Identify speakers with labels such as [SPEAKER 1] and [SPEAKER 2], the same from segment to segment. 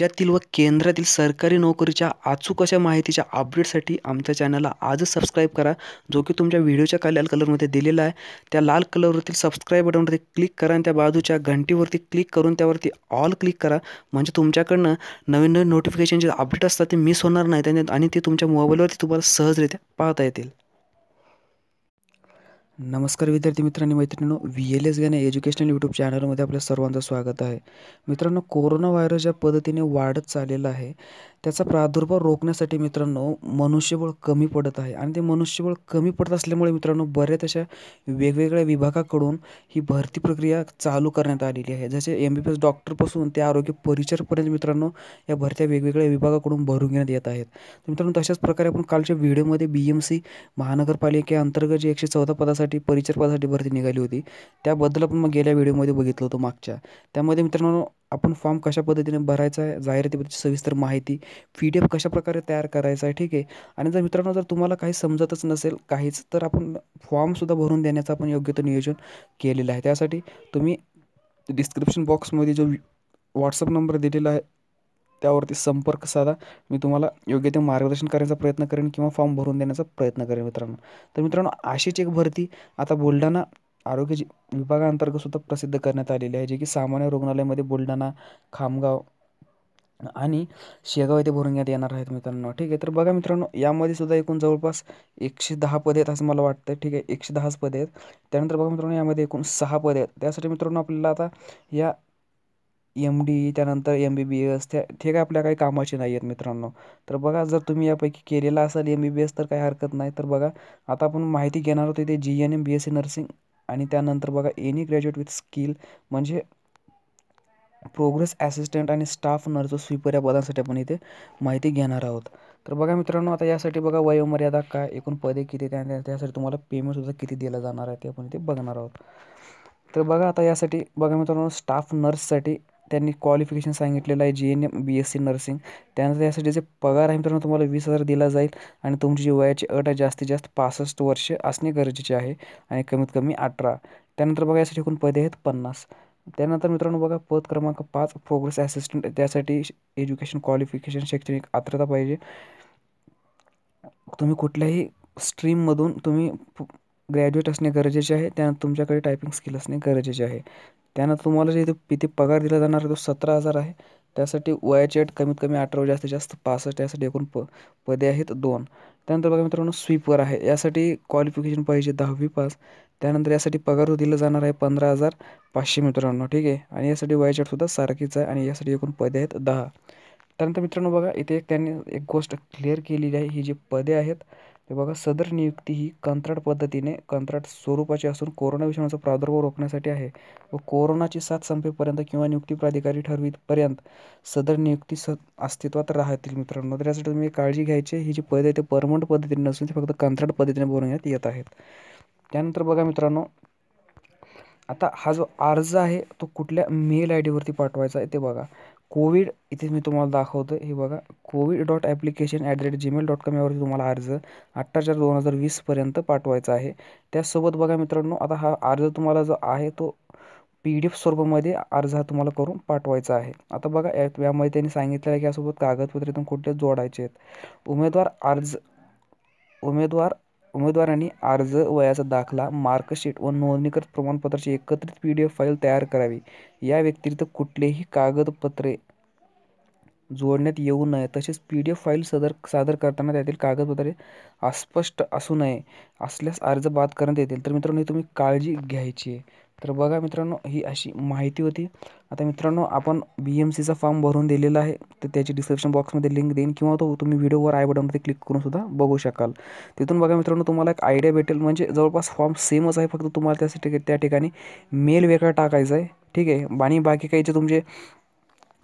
[SPEAKER 1] राज्यातील व केंद्रातील सरकारी नोकरीच्या अचूक अशा माहितीच्या अपडेटसाठी आमच्या चॅनलला आजच सबस्क्राईब करा जो की तुमच्या व्हिडिओच्या काल लाल कलरमध्ये दिलेला आहे त्या लाल कलरवरती सबस्क्राईब बटनवरती क्लिक करा आणि त्या बाजूच्या घंटीवरती क्लिक करून त्यावरती ऑल क्लिक करा म्हणजे तुमच्याकडनं नवीन नवीन नोटिफिकेशन जे अपडेट असतात ते मिस होणार नाहीत आणि ते तुमच्या मोबाईलवरती तुम्हाला सहजरित्या पाहता येतील नमस्कार विद्यार्थी मित्रांनी मैत्रिणींनो V L S Gane educational YouTube चॅनलमध्ये आपल्या सर्वांचं स्वागत आहे मित्रांनो कोरोना व्हायरस ज्या पद्धतीने वाढत चाललेला आहे त्याचा प्रादुर्भाव रोखण्यासाठी मित्रांनो मनुष्यबळ कमी पडत आहे आणि ते मनुष्यबळ कमी पडत असल्यामुळे मित्रांनो बऱ्याच अशा वेगवेगळ्या विभागाकडून ही भरती प्रक्रिया चालू करण्यात आलेली आहे जसे एम बी बी एस डॉक्टरपासून ते आरोग्य परिचरपर्यंत मित्रांनो या भरत्या वेगवेगळ्या विभागाकडून भरून घेण्यात येत आहेत तर मित्रांनो तशाच प्रकारे आपण कालच्या व्हिडिओमध्ये बी एम सी महानगरपालिकेअंतर्गत जे एकशे चौदा पदासाठी पदासाठी परिचर पदासाठी भरती निघाली होती त्याबद्दल आपण मग गेल्या व्हिडिओमध्ये बघितलं होतं मागच्या त्यामध्ये मित्रांनो आपण फॉर्म कशा पद्धतीने भरायचा आहे जाहिरातीबद्दलची सविस्तर माहिती पी डी एफ कशाप्रकारे तयार करायचा आहे ठीक आहे आणि जर मित्रांनो जर तुम्हाला काही समजतच नसेल काहीच तर आपण फॉर्मसुद्धा भरून देण्याचं आपण योग्य तो नियोजन केलेलं आहे त्यासाठी तुम्ही डिस्क्रिप्शन बॉक्समध्ये जो व्हॉट्सअप नंबर दिलेला आहे त्यावरती संपर्क साधा मी तुम्हाला योग्य ते मार्गदर्शन करण्याचा प्रयत्न करेन किंवा फॉर्म भरून देण्याचा प्रयत्न करेन मित्रांनो तर मित्रांनो अशीच एक भरती आता बुलढाणा आरोग्य विभागाअंतर्गत सुद्धा प्रसिद्ध करण्यात आलेली आहे जे की सामान्य रुग्णालयामध्ये बुलढाणा खामगाव आणि शेगाव येथे भरून घेण्यात येणार आहेत मित्रांनो ठीक आहे तर बघा मित्रांनो यामध्ये सुद्धा एकूण जवळपास एकशे दहा पदे आहेत असं मला वाटतं ठीक आहे एकशे दहाच पदे आहेत त्यानंतर बघा मित्रांनो यामध्ये एकूण सहा पदे आहेत त्यासाठी मित्रांनो आपल्याला आता या एम डी त्यानंतर एम बी बी एस त्या ते काय आपल्या काही कामाचे नाही आहेत मित्रांनो तर बघा जर तुम्ही यापैकी केलेला असाल एम बी बी एस तर काही हरकत नाही तर बघा आता आपण माहिती घेणार होतो ते G N M B S C nursing आणि त्यानंतर बघा एनी ग्रॅज्युएट विथ स्किल म्हणजे प्रोग्रेस ॲसिस्टंट आणि स्टाफ नर्स स्वीपर या पदांसाठी आपण इथे माहिती घेणार आहोत तर बघा मित्रांनो आता यासाठी बघा वयोमर्यादा काय एकूण पदे किती त्या त्यासाठी तुम्हाला पेमेंटसुद्धा किती दिलं जाणार आहे ते आपण इथे बघणार आहोत तर बघा आता यासाठी बघा मित्रांनो स्टाफ नर्ससाठी त्यांनी क्वालिफिकेशन सांगितलेलं आहे G N M B S C nursing त्यानंतर यासाठी जे पगार आहे मित्रांनो तुम्हाला वीस हजार दिला जाईल आणि तुमची जी वयाची अट आहे जास्तीत जास्त पासष्ट वर्ष असणे गरजेचे आहे आणि कमीत कमी अठरा त्यानंतर बघा यासाठी एकूण पदे आहेत पन्नास त्यानंतर मित्रांनो बघा पद क्रमांक पाच प्रोग्रेस असिस्टंट त्यासाठी एज्युकेशन क्वालिफिकेशन शैक्षणिक पात्रता पाहिजे तुम्ही कुठल्याही स्ट्रीममधून तुम्ही ग्रॅज्युएट असणे गरजेचे आहे त्यानंतर तुमच्याकडे टायपिंग स्किल असणे गरजेचे आहे त्यानंतर तुम्हाला जे इथे पगार दिला जाणार आहे तो सतरा हजार आहे त्यासाठी वयाची कमीत कमी अठरा जास्तीत जास्त पासष्ट यासाठी एकूण प पदे आहेत दोन त्यानंतर बघा मित्रांनो स्वीपर आहे यासाठी क्वालिफिकेशन पाहिजे दहावी पास त्यानंतर यासाठी पगार दिला जाणार आहे पंधरा हजार पाचशे मित्रांनो ठीक आहे आणि यासाठी वयाची सुद्धा सारखीच आहे आणि यासाठी एकूण पदे आहेत दहा त्यानंतर मित्रांनो बघा इथे एक त्यांनी एक गोष्ट क्लिअर केलेली आहे ही जी पदे आहेत ते बघा सदर नियुक्ती ही कंत्राट पद्धतीने कंत्राट स्वरूपाची असून कोरोना विषाणूचा प्रादुर्भाव रोखण्यासाठी आहे व कोरोनाची साथ संपेपर्यंत किंवा नियुक्ती प्राधिकारी ठरवीपर्यंत सदर नियुक्ती स अस्तित्वात राहतील मित्रांनो त्यासाठी तुम्ही काळजी घ्यायची ही जी पद आहे ते परमनंट पद्धतीने नसून ते फक्त कंत्राट पद्धतीने बनवण्यात येत आहेत त्यानंतर बघा मित्रांनो आता हा जो अर्ज आहे तो कुठल्या मेल आय डीवरती पाठवायचा आहे ते बघा कोविड इथे मी तुम्हाला दाखवतो हे बघा covid dot application at the rate Gmail dot com यावरती तुम्हाला अर्ज अठरा चार दोन हजार वीसपर्यंत पाठवायचा आहे त्यासोबत बघा मित्रांनो आता हा अर्ज तुम्हाला जो आहे तो पी डी एफ स्वरूपामध्ये अर्ज हा तुम्हाला करून पाठवायचा आहे आता बघा यामध्ये त्यांनी सांगितलं आहे की यासोबत कागदपत्रे तुम्ही कुठले जोडायचे आहेत उमेदवार अर्ज उमेदवार उमेदवारांनी अर्ज वयाचा दाखला मार्कशीट व नोंदणीकृत प्रमाणपत्राची एकत्रित पी डी एफ फाईल तयार करावी या व्यतिरिक्त कुठलेही कागदपत्रे जोडण्यात येऊ नये तसेच पी डी एफ फाईल सदर सादर करताना त्यातील कागदपत्रे अस्पष्ट असू नये असल्यास अर्ज बाद करण्यात येतील तर मित्रांनो तुम्ही काळजी घ्यायची आहे तर बघा मित्रांनो ही अशी माहिती होती आता मित्रांनो आपण बी एम सीचा फॉर्म भरून दिलेला आहे तर त्याची डिस्क्रिप्शन बॉक्समध्ये लिंक देईन किंवा तो तुम्ही व्हिडिओवर आय बटनमध्ये क्लिक करून सुद्धा बघू शकाल तिथून बघा मित्रांनो तुम्हाला एक आयडिया भेटेल म्हणजे जवळपास फॉर्म सेमच आहे फक्त तुम्हाला त्यासाठी त्या ठिकाणी मेल वेगळा टाकायचा आहे ठीक आहे आणि बाकी काही जे तुमचे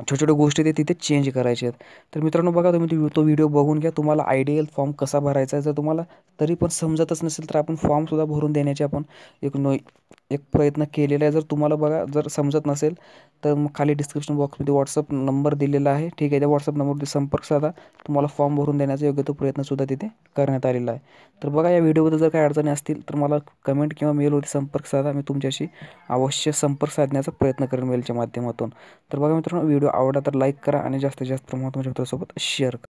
[SPEAKER 1] छोट्या छोट्या गोष्टी ते तिथे चेंज करायचे आहेत तर मित्रांनो बघा तुम्ही तो तो व्हिडिओ बघून घ्या तुम्हाला आयडियल फॉर्म कसा भरायचा आहे जर तुम्हाला तरी पण समजतच नसेल तर आपण फॉर्मसुद्धा भरून देण्याचे आपण एक नो एक प्रयत्न केलेला आहे जर तुम्हाला बघा जर समजत नसेल तर मग खाली डिस्क्रिप्शन बॉक्समध्ये व्हॉट्सअप नंबर दिलेला आहे ठीक आहे त्या व्हॉट्सअप नंबरवरती संपर्क साधा तुम्हाला फॉर्म भरून देण्याचा योग्य तो प्रयत्नसुद्धा तिथे करण्यात आलेला आहे तर बघा या व्हिडिओबद्दल जर काही अडचणी असतील तर मला कमेंट किंवा मेलवरती संपर्क साधा मी तुमच्याशी अवश्य संपर्क साधण्याचा प्रयत्न करेन मेलच्या माध्यमातून तर बघा मित्रांनो व्हिडिओ व्हिडिओ आवडला तर लाईक करा आणि जास्तीत जास्त प्रमाणात माझ्या मित्रांसोबत शेअर करा